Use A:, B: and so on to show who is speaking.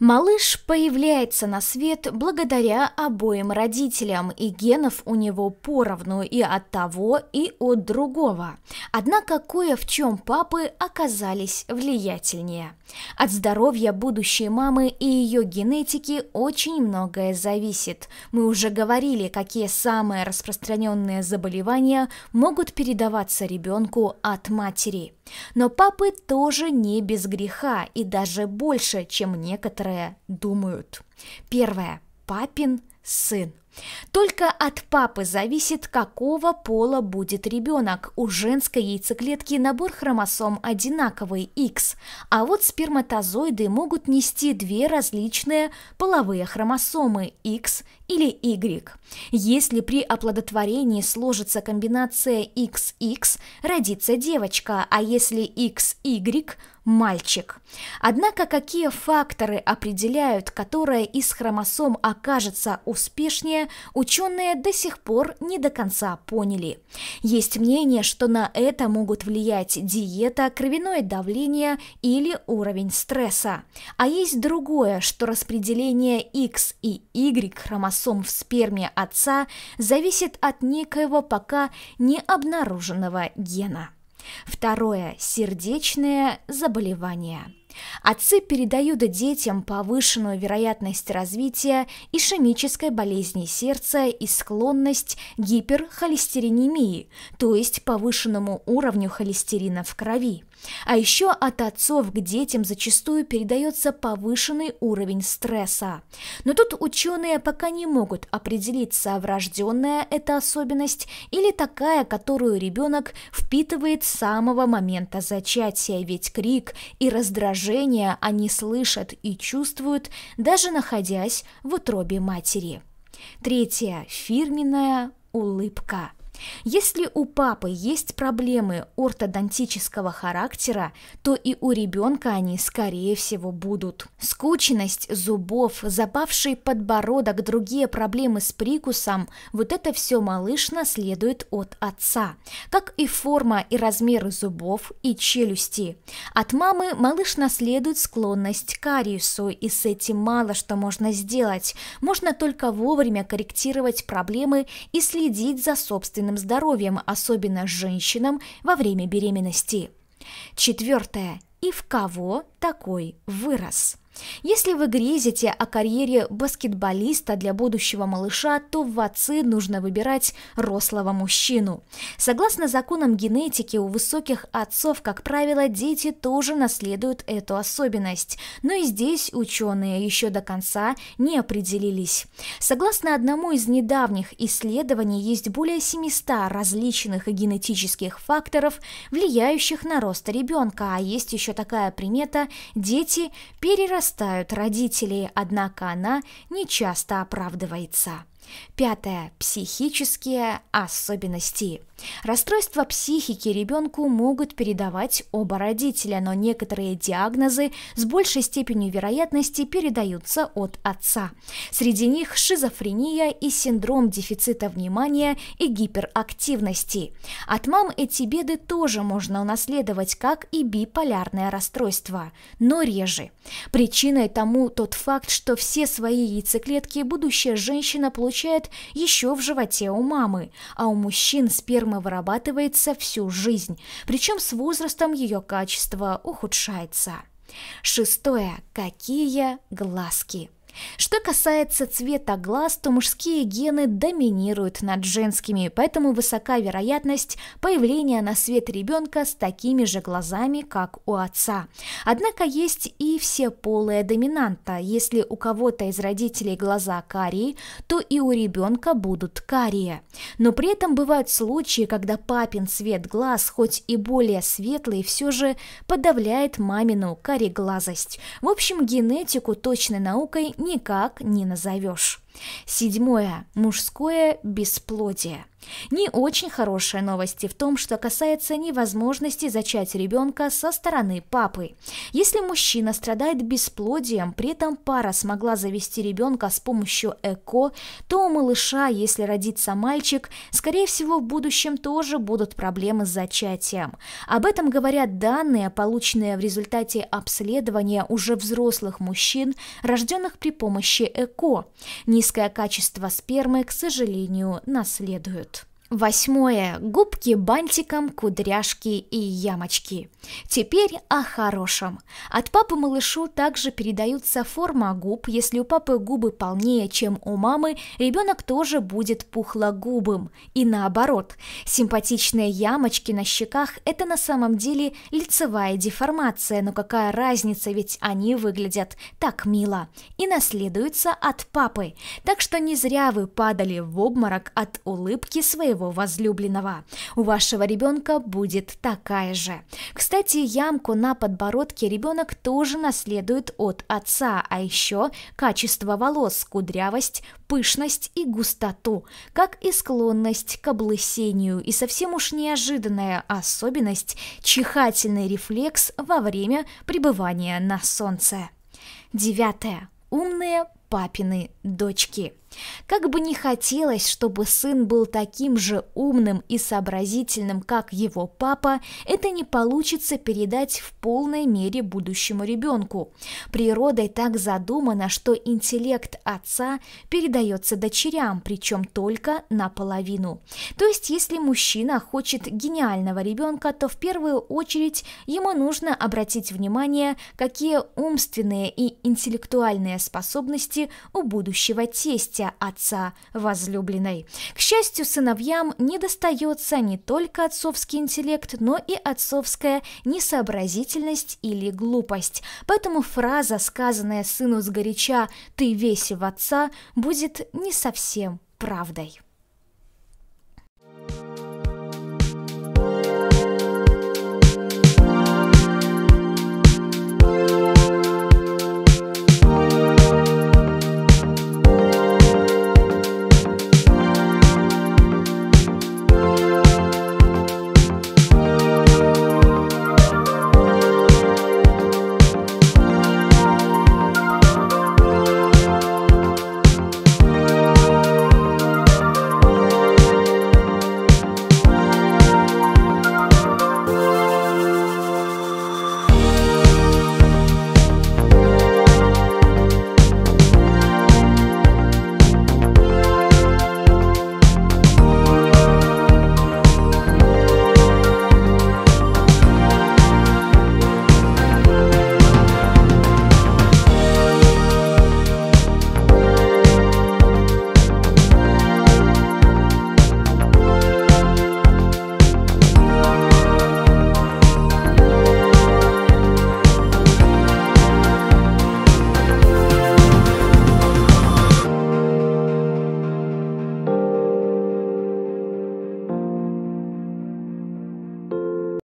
A: Малыш появляется на свет благодаря обоим родителям, и генов у него поровну и от того, и от другого. Однако кое в чем папы оказались влиятельнее. От здоровья будущей мамы и ее генетики очень многое зависит. Мы уже говорили, какие самые распространенные заболевания могут передаваться ребенку от матери. Но папы тоже не без греха и даже больше, чем некоторые которые думают. Первое. Папин сын. Только от папы зависит, какого пола будет ребенок. У женской яйцеклетки набор хромосом одинаковый X, а вот сперматозоиды могут нести две различные половые хромосомы X или Y. Если при оплодотворении сложится комбинация XX, родится девочка, а если XY, мальчик. Однако какие факторы определяют, которая из хромосом окажется успешнее, явление ученые до сих пор не до конца поняли. Есть мнение, что на это могут влиять диета, кровяное давление или уровень стресса. А есть другое, что распределение X и Y хромосом в сперме отца зависит от некоего пока не обнаруженного гена. Второе – сердечное заболевание – Отцы передают детям повышенную вероятность развития ишемической болезни сердца и склонность гиперхолестеринемии, то есть повышенному уровню холестерина в крови. А еще от отцов к детям зачастую передается повышенный уровень стресса. Но тут ученые пока не могут определиться, врожденная эта особенность или такая, которую ребенок впитывает с самого момента зачатия, ведь крик и раздражение они слышат и чувствуют, даже находясь в утробе матери. Третье. Фирменная улыбка. Если у папы есть проблемы ортодонтического характера, то и у ребенка они, скорее всего, будут. Скучность зубов, запавший подбородок, другие проблемы с прикусом – вот это все малыш наследует от отца, как и форма и размеры зубов и челюсти. От мамы малыш наследует склонность к кариесу, и с этим мало что можно сделать. Можно только вовремя корректировать проблемы и следить за собственным душевным здоровьем, особенно женщинам во время беременности. Четвертое. И в кого такой вырос? Если вы грезите о карьере баскетболиста для будущего малыша, то в отцы нужно выбирать рослого мужчину. Согласно законам генетики, у высоких отцов, как правило, дети тоже наследуют эту особенность. Но и здесь ученые еще до конца не определились. Согласно одному из недавних исследований, есть более 700 различных генетических факторов, влияющих на рост ребенка, а есть еще такая примета – дети перерастают вырастают родители, однако она не часто оправдывается. Пятое. Психические особенности. Расстройства психики ребенку могут передавать оба родителя, но некоторые диагнозы с большей степенью вероятности передаются от отца. Среди них шизофрения и синдром дефицита внимания и гиперактивности. От мам эти беды тоже можно унаследовать, как и биполярное расстройство, но реже. Причиной тому тот факт, что все свои яйцеклетки будущая женщина получает еще в животе у мамы, а у мужчин сперма формы вырабатывается всю жизнь, причем с возрастом ее качество ухудшается. Шестое. Какие глазки? Что касается цвета глаз, то мужские гены доминируют над женскими, поэтому высока вероятность появления на свет ребенка с такими же глазами, как у отца. Однако есть и все полые доминанта. Если у кого-то из родителей глаза карие, то и у ребенка будут карие. Но при этом бывают случаи, когда папин цвет глаз, хоть и более светлый, все же подавляет мамину кареглазость. В общем, генетику точной наукой никак не назовешь. Седьмое. Мужское бесплодие. Не очень хорошие новости в том, что касается невозможности зачать ребенка со стороны папы. Если мужчина страдает бесплодием, при этом пара смогла завести ребенка с помощью ЭКО, то у малыша, если родится мальчик, скорее всего в будущем тоже будут проблемы с зачатием. Об этом говорят данные, полученные в результате обследования уже взрослых мужчин, рожденных при помощи ЭКО. Не Низкое качество спермы, к сожалению, наследуют. Восьмое. Губки бантиком, кудряшки и ямочки. Теперь о хорошем. От папы малышу также передаются форма губ. Если у папы губы полнее, чем у мамы, ребенок тоже будет пухлогубым. И наоборот. Симпатичные ямочки на щеках – это на самом деле лицевая деформация, но какая разница, ведь они выглядят так мило. И наследуются от папы. Так что не зря вы падали в обморок от улыбки своего своего возлюбленного. У вашего ребенка будет такая же. Кстати, ямку на подбородке ребенок тоже наследует от отца, а еще качество волос, кудрявость, пышность и густоту, как и склонность к облысению и совсем уж неожиданная особенность – чихательный рефлекс во время пребывания на солнце. Девятое. Умные папины дочки – как бы ни хотелось, чтобы сын был таким же умным и сообразительным, как его папа, это не получится передать в полной мере будущему ребенку. Природой так задумано, что интеллект отца передается дочерям, причем только наполовину. То есть, если мужчина хочет гениального ребенка, то в первую очередь ему нужно обратить внимание, какие умственные и интеллектуальные способности у будущего тестя счастья отца возлюбленной. К счастью, сыновьям не достается не только отцовский интеллект, но и отцовская несообразительность или глупость. Поэтому фраза, сказанная сыну сгоряча «ты весь в отца», будет не совсем правдой.